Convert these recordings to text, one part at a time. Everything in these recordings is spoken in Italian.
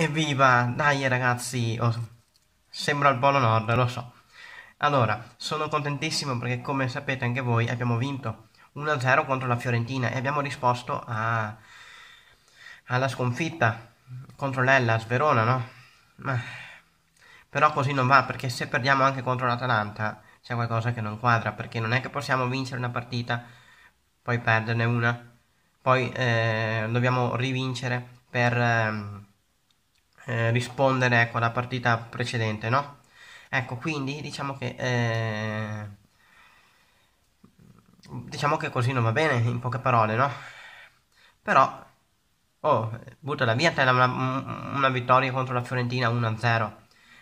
Evviva! Dai ragazzi! Oh, sembra il Polo Nord, lo so. Allora, sono contentissimo perché come sapete anche voi abbiamo vinto 1-0 contro la Fiorentina e abbiamo risposto a... alla sconfitta contro l'Ellas Verona, no? Ma... Però così non va perché se perdiamo anche contro l'Atalanta c'è qualcosa che non quadra perché non è che possiamo vincere una partita, poi perderne una, poi eh, dobbiamo rivincere per... Eh, eh, rispondere ecco, alla partita precedente, no? Ecco, quindi diciamo che... Eh, diciamo che così non va bene, in poche parole, no? Però... Oh, buttala via te una, una vittoria contro la Fiorentina 1-0.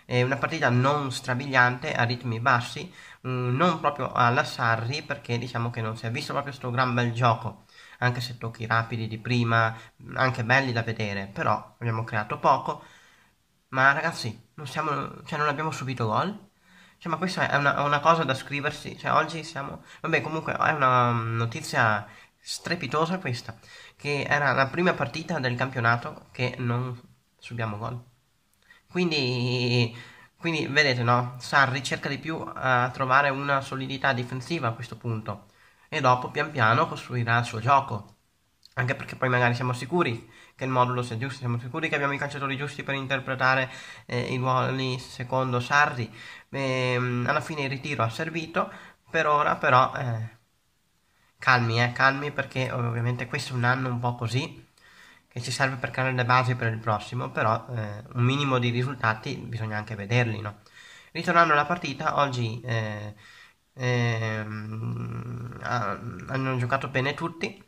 È una partita non strabiliante, a ritmi bassi, mm, non proprio alla Sarri perché diciamo che non si è visto proprio questo gran bel gioco anche se tocchi rapidi di prima anche belli da vedere però abbiamo creato poco ma ragazzi, non, siamo, cioè, non abbiamo subito gol? Cioè, ma questa è una, una, cosa da scriversi. Cioè, oggi siamo. Vabbè, comunque è una notizia strepitosa questa. Che era la prima partita del campionato che non subiamo gol. Quindi, quindi vedete, no? Sarri cerca di più a trovare una solidità difensiva a questo punto. E dopo, pian piano, costruirà il suo gioco anche perché poi magari siamo sicuri che il modulo sia giusto, siamo sicuri che abbiamo i calciatori giusti per interpretare eh, i ruoli secondo Sarri. E, ehm, alla fine il ritiro ha servito, per ora però eh, calmi, eh, calmi perché ovviamente questo è un anno un po' così che ci serve per creare le basi per il prossimo, però eh, un minimo di risultati bisogna anche vederli. No? Ritornando alla partita, oggi eh, ehm, hanno giocato bene tutti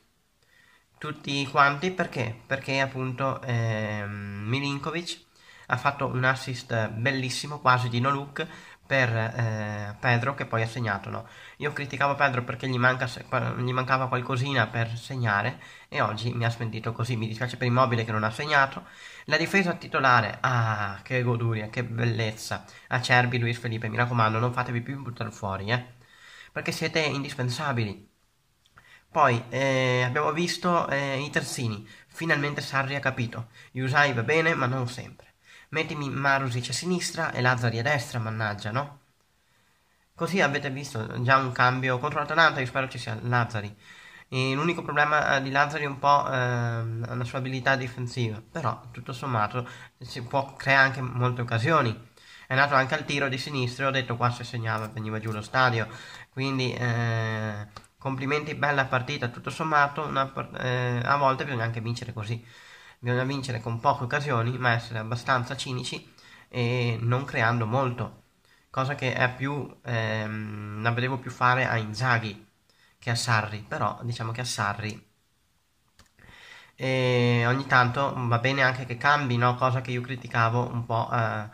tutti quanti perché? Perché appunto eh, Milinkovic ha fatto un assist bellissimo, quasi di no look, per eh, Pedro che poi ha segnato. No? Io criticavo Pedro perché gli, manca, gli, mancava qualcosina per segnare e oggi mi ha smentito così. Mi dispiace per Immobile che non ha segnato. La difesa titolare, ah che goduria, che bellezza. Acerbi, Luis Felipe, mi raccomando non fatevi più buttare fuori eh? perché siete indispensabili. Poi eh, abbiamo visto eh, i terzini. Finalmente Sarri ha capito. gli usai va bene, ma non sempre. Mettimi Marusic a sinistra e Lazzari a destra, mannaggia, no? Così avete visto già un cambio contro l'Atalanta, io spero ci sia Lazzari. E l'unico problema eh, di Lazzari è un po' eh, la sua abilità difensiva, però tutto sommato si può creare anche molte occasioni. È nato anche al tiro di sinistra, e ho detto qua se segnava veniva giù lo stadio, quindi... Eh, complimenti, bella partita, tutto sommato, una, eh, a volte bisogna anche vincere così, bisogna vincere con poche occasioni, ma essere abbastanza cinici e non creando molto, cosa che è più, ehm, la vedevo più fare a Inzaghi che a Sarri, però diciamo che a Sarri e eh, ogni tanto va bene anche che cambi, no? cosa che io criticavo un po' eh,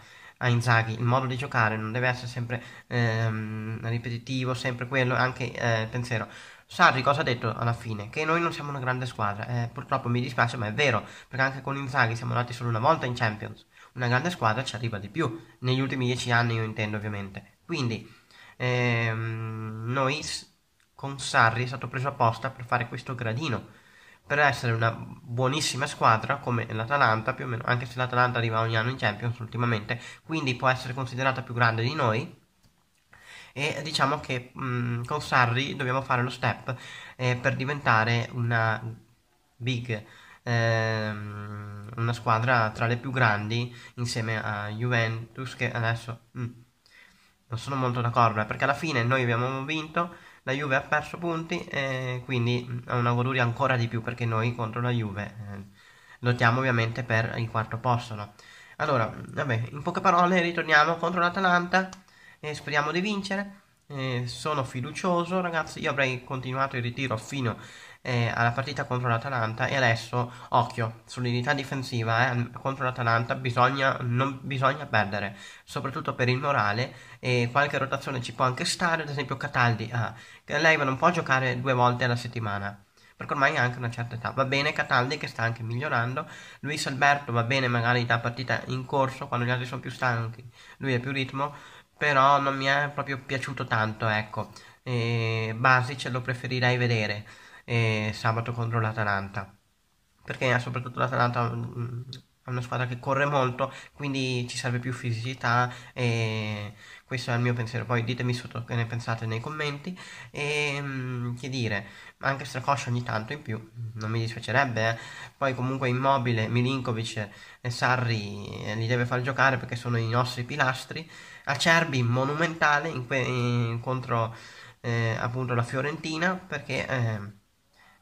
a Inzaghi, il modo di giocare non deve essere sempre ehm, ripetitivo, sempre quello, anche eh, il pensiero. Sarri cosa ha detto alla fine? Che noi non siamo una grande squadra, eh, purtroppo mi dispiace ma è vero, perché anche con Inzaghi siamo andati solo una volta in Champions, una grande squadra ci arriva di più, negli ultimi dieci anni io intendo ovviamente, quindi ehm, noi con Sarri è stato preso apposta per fare questo gradino, per essere una buonissima squadra come l'Atalanta più o meno, anche se l'Atalanta arriva ogni anno in Champions ultimamente, quindi può essere considerata più grande di noi. E diciamo che mh, mm, con Sarri dobbiamo fare lo step eh, per diventare una big, ehm, una squadra tra le più grandi insieme a Juventus che adesso mh, mm, non sono molto d'accordo eh, perché alla fine noi abbiamo vinto la Juve ha perso punti e quindi ha una augurio ancora di più perché noi contro la Juve eh, lottiamo ovviamente per il quarto posto. No? Allora, vabbè, in poche parole ritorniamo contro l'Atalanta e speriamo di vincere eh, sono fiducioso ragazzi, io avrei continuato il ritiro fino eh, alla partita contro l'Atalanta e adesso, occhio, solidità difensiva eh, contro l'Atalanta bisogna, non bisogna perdere, soprattutto per il morale e qualche rotazione ci può anche stare, ad esempio Cataldi, ah, lei non può giocare due volte alla settimana perché ormai ha anche una certa età. Va bene Cataldi che sta anche migliorando, Luis Alberto va bene magari da partita in corso quando gli altri sono più stanchi, lui ha più ritmo, però non mi è proprio piaciuto tanto, ecco. E Basic lo preferirei vedere eh, sabato contro l'Atalanta, perché eh, soprattutto l'Atalanta mm, è una squadra che corre molto, quindi ci serve più fisicità e questo è il mio pensiero. Poi ditemi sotto che ne pensate nei commenti e ehm, che dire, anche Stracoscia ogni tanto in più, non mi dispiacerebbe. Eh. Poi comunque Immobile, Milinkovic e Sarri eh, li deve far giocare perché sono i nostri pilastri. Acerbi monumentale in que- in eh, contro eh, appunto la Fiorentina perché eh,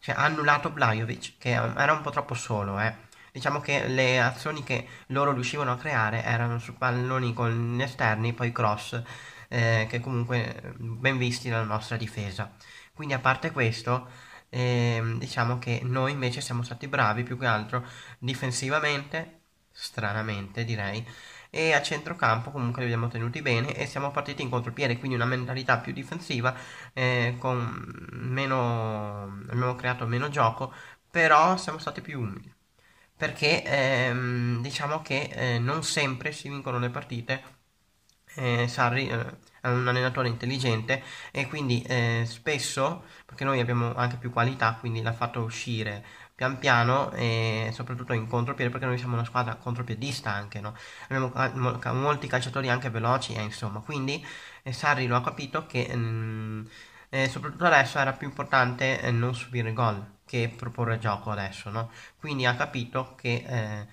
cioè, ha annullato Blajovic che era un po' troppo solo, eh Diciamo che le azioni che loro riuscivano a creare erano su palloni con esterni, poi cross, eh, che comunque eh, ben visti dalla nostra difesa. Quindi a parte questo, eh, diciamo che noi invece siamo stati bravi più che altro difensivamente, stranamente direi, e a centrocampo comunque li abbiamo tenuti bene e siamo partiti in contropiede, quindi una mentalità più difensiva, eh, con meno, abbiamo creato meno gioco, però siamo stati più umili perché ehm, diciamo che eh, non sempre si vincono le partite. Eh, Sarri eh, è un allenatore intelligente e quindi eh, spesso, perché noi abbiamo anche più qualità, quindi l'ha fatto uscire pian piano e soprattutto in contropiede perché noi siamo una squadra contropiedista anche no? abbiamo molti calciatori anche veloci eh, insomma quindi eh, Sarri lo ha capito che mh, mm, eh, soprattutto adesso era più importante non subire gol che proporre gioco adesso, no? Quindi ha capito che eh,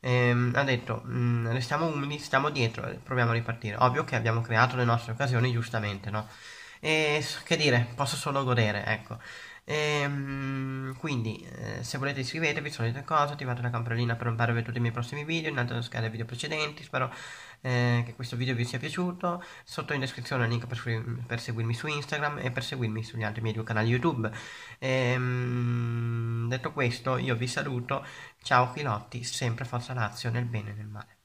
ehm, ha detto mm, restiamo umili, stiamo dietro, eh, proviamo a ripartire. Ovvio che abbiamo creato le nostre occasioni giustamente, no? E che dire, posso solo godere, ecco. E, ehm, quindi eh, se volete iscrivetevi, solite cose, attivate la campanellina per non perdere tutti i miei prossimi video, andate a scaricare i video precedenti, spero eh, che questo video vi sia piaciuto, sotto in descrizione il link per, per, seguirmi su Instagram e per seguirmi sugli altri miei due canali YouTube. E, ehm, detto questo io vi saluto, ciao Filotti, sempre forza Lazio nel bene e nel male.